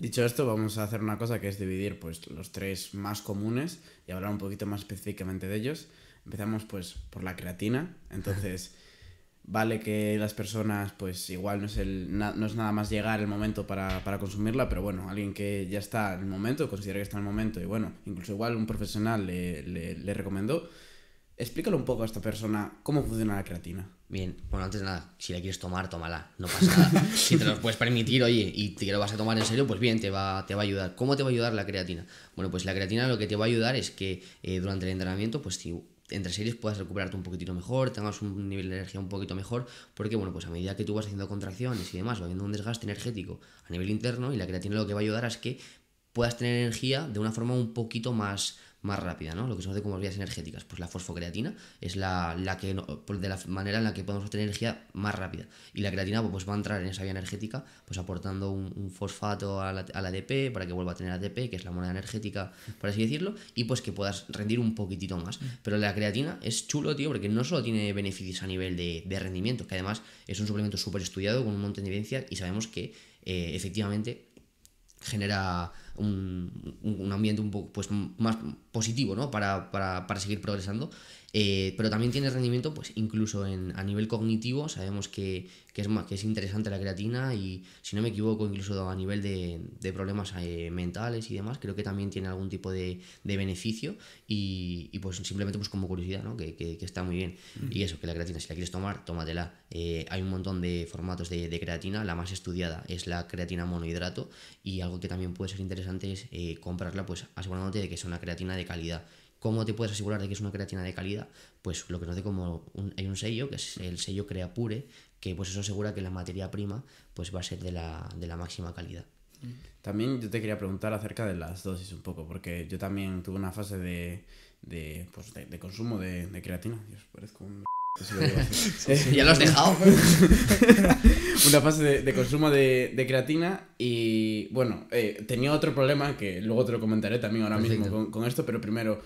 Dicho esto, vamos a hacer una cosa que es dividir pues, los tres más comunes y hablar un poquito más específicamente de ellos. Empezamos pues por la creatina. Entonces, vale que las personas, pues igual no es, no es nada más llegar el momento para, consumirla, pero bueno, alguien que ya está en el momento, considera que está en el momento y bueno, incluso igual un profesional le, le, le recomendó, Explícalo un poco a esta persona cómo funciona la creatina. Bien, bueno, antes de nada, si la quieres tomar, tómala, no pasa nada. si te lo puedes permitir, oye, y te lo vas a tomar en serio, pues bien, te va, te va a ayudar. ¿Cómo te va a ayudar la creatina? Bueno, pues la creatina lo que te va a ayudar es que eh, durante el entrenamiento, pues si entre series puedas recuperarte un poquitito mejor, tengas un nivel de energía un poquito mejor, porque bueno, pues a medida que tú vas haciendo contracciones y demás, va habiendo un desgaste energético a nivel interno y la creatina lo que va a ayudar es que puedas tener energía de una forma un poquito más, más rápida, ¿no? Lo que se conoce como vías energéticas. Pues la fosfocreatina es la, que pues de la manera en la que podemos obtener energía más rápida. Y la creatina pues, va a entrar en esa vía energética, pues aportando un, fosfato a la, ADP para que vuelva a tener ATP, que es la moneda energética, por así decirlo, y pues que puedas rendir un poquitito más. Mm. Pero la creatina es chulo, tío, porque no solo tiene beneficios a nivel de, rendimiento, que además es un suplemento súper estudiado con un montón de evidencia y sabemos que eh, efectivamente genera un, ambiente un poco pues, más positivo ¿no? para, para, para seguir progresando eh, pero también tiene rendimiento, pues incluso en, a nivel cognitivo, sabemos que, que, es, que es interesante la creatina y, si no me equivoco, incluso a nivel de, problemas eh, mentales y demás, creo que también tiene algún tipo de, beneficio y, y, pues simplemente pues como curiosidad, ¿no? Que, está muy bien. Y eso, que la creatina, si la quieres tomar, tómatela. Eh, hay un montón de formatos de, de, creatina, la más estudiada es la creatina monohidrato y algo que también puede ser interesante es comprarla pues asegurándote de que es una creatina de calidad ¿Cómo te puedes asegurar de que es una creatina de calidad? Pues lo que nos hace como hay un sello, que es el sello Creapure, que pues eso asegura que la materia prima pues va a ser de la, máxima calidad. También yo te quería preguntar acerca de las dosis un poco, porque yo también tuve una fase de, de, pues de, consumo de, creatina. Dios, parezco un... ya lo has dejado. una fase de, consumo de, creatina y bueno, eh, tenía otro problema que luego te lo comentaré también ahora mismo con, esto, pero primero,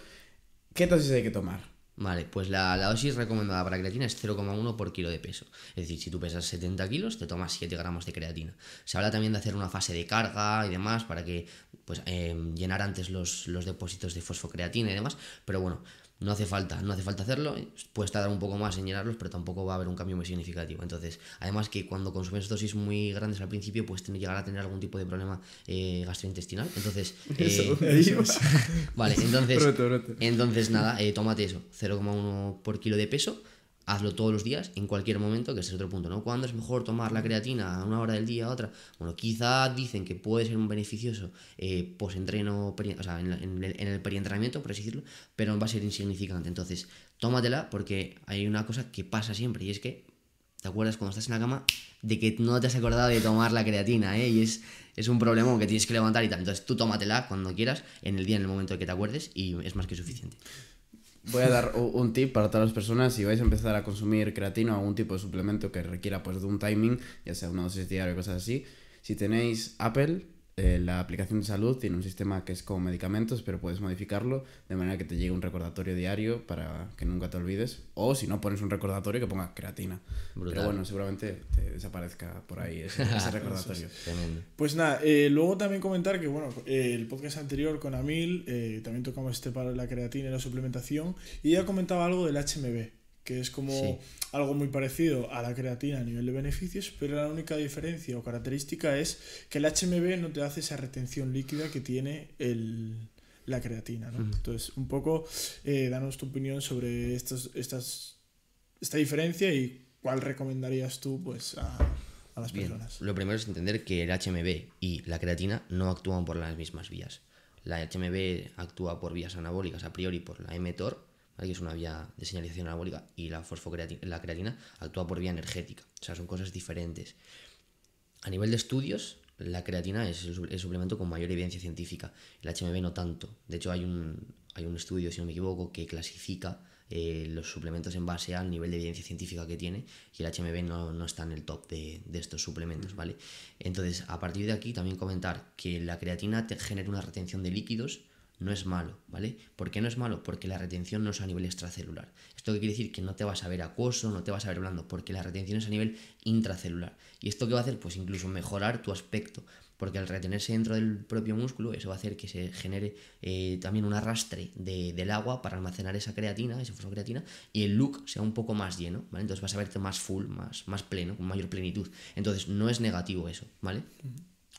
¿Qué dosis hay que tomar? Vale, pues la, dosis recomendada para creatina es 0,1 por kilo de peso. Es decir, si tú pesas 70 kilos, te tomas 7 gramos de creatina. Se habla también de hacer una fase de carga y demás para que pues, eh, llenar antes los, los depósitos de fosfocreatina y demás. Pero bueno, no hace falta, no hace falta hacerlo, puedes tardar un poco más en llenarlos, pero tampoco va a haber un cambio muy significativo. Entonces, además que cuando consumes dosis muy grandes al principio, pues llegar a tener algún tipo de problema eh, gastrointestinal. Entonces, eh, vale, entonces, entonces nada, eh, tómate eso, 0,1 por kilo de peso hazlo todos los días, en cualquier momento, que ese es otro punto, ¿no? ¿Cuándo es mejor tomar la creatina? ¿A una hora del día? ¿A otra? Bueno, quizá dicen que puede ser un beneficioso eh, o sea, en, el, en por así decirlo, pero va a ser insignificante. Entonces, tómatela porque hay una cosa que pasa siempre y es que, ¿te acuerdas cuando estás en la cama de que no te has acordado de tomar la creatina, ¿eh? Y es, es un problema que tienes que levantar y tal. Entonces, tú tómatela cuando quieras, en el día, en el momento que te acuerdes y es más que suficiente. Voy a dar un tip para todas las personas, si vais a empezar a consumir creatina o algún tipo de suplemento que requiera pues de un timing, ya sea una dosis diaria o cosas así, si tenéis Apple, eh, la aplicación de salud tiene un sistema que es como medicamentos, pero puedes modificarlo de manera que te llegue un recordatorio diario para que nunca te olvides. O si no pones un recordatorio que ponga creatina. Pero bueno, seguramente te desaparezca por ahí ese, recordatorio. pues nada, eh, luego también comentar que bueno, eh, el podcast anterior con Amil también tocamos este para la creatina y la suplementación y ella comentaba algo del HMB que es como algo muy parecido a la creatina a nivel de beneficios, pero la única diferencia o característica es que el HMB no te hace esa retención líquida que tiene el, la creatina. Entonces, un poco, eh, danos tu opinión sobre estas estas, esta diferencia y cuál recomendarías tú pues, a, las personas. Lo primero es entender que el HMB y la creatina no actúan por las mismas vías. La HMB actúa por vías anabólicas a priori por la mTOR que es una vía de señalización anabólica, y la fosfocreatina, la creatina actúa por vía energética. O sea, son cosas diferentes. A nivel de estudios, la creatina es el, suplemento con mayor evidencia científica, el HMB no tanto. De hecho, hay un, hay un estudio, si no me equivoco, que clasifica eh, los suplementos en base al nivel de evidencia científica que tiene y el HMB no, está en el top de, estos suplementos, ¿vale? Entonces, a partir de aquí también comentar que la creatina genera una retención de líquidos no es malo, ¿vale? ¿Por qué no es malo? Porque la retención no es a nivel extracelular. ¿Esto qué quiere decir? Que no te vas a ver acoso, no te vas a ver blando, porque la retención es a nivel intracelular. ¿Y esto qué va a hacer? Pues incluso mejorar tu aspecto, porque al retenerse dentro del propio músculo, eso va a hacer que se genere eh, también un arrastre del agua para almacenar esa creatina, esa fosfocreatina, y el look sea un poco más lleno, ¿vale? Entonces vas a verte más full, más, más pleno, con mayor plenitud. Entonces no es negativo eso, ¿vale?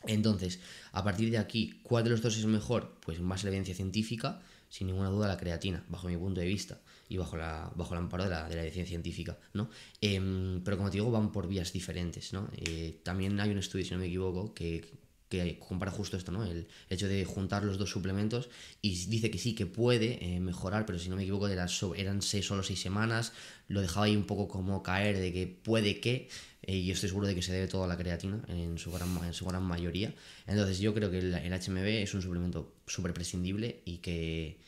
Entonces, a partir de aquí, ¿cuál de los dos es mejor? Pues más la evidencia científica, sin ninguna duda la creatina, bajo mi punto de vista y bajo la, bajo la amparo de la, de evidencia científica, ¿no? Em, pero como te digo, van por vías diferentes, ¿no? Eh, también hay un estudio, si no me equivoco, que que compara justo esto, ¿no? El hecho de juntar los dos suplementos y dice que sí, que puede eh, mejorar, pero si no me equivoco eran solo seis semanas, lo dejaba ahí un poco como caer de que puede que, y eh, y estoy seguro de que se debe todo a la creatina en su gran, en su gran mayoría. Entonces yo creo que el, HMB es un suplemento súper prescindible y que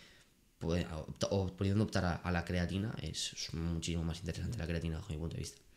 puede, pudiendo optar a, la creatina es, es muchísimo más interesante la creatina bajo mi punto de vista.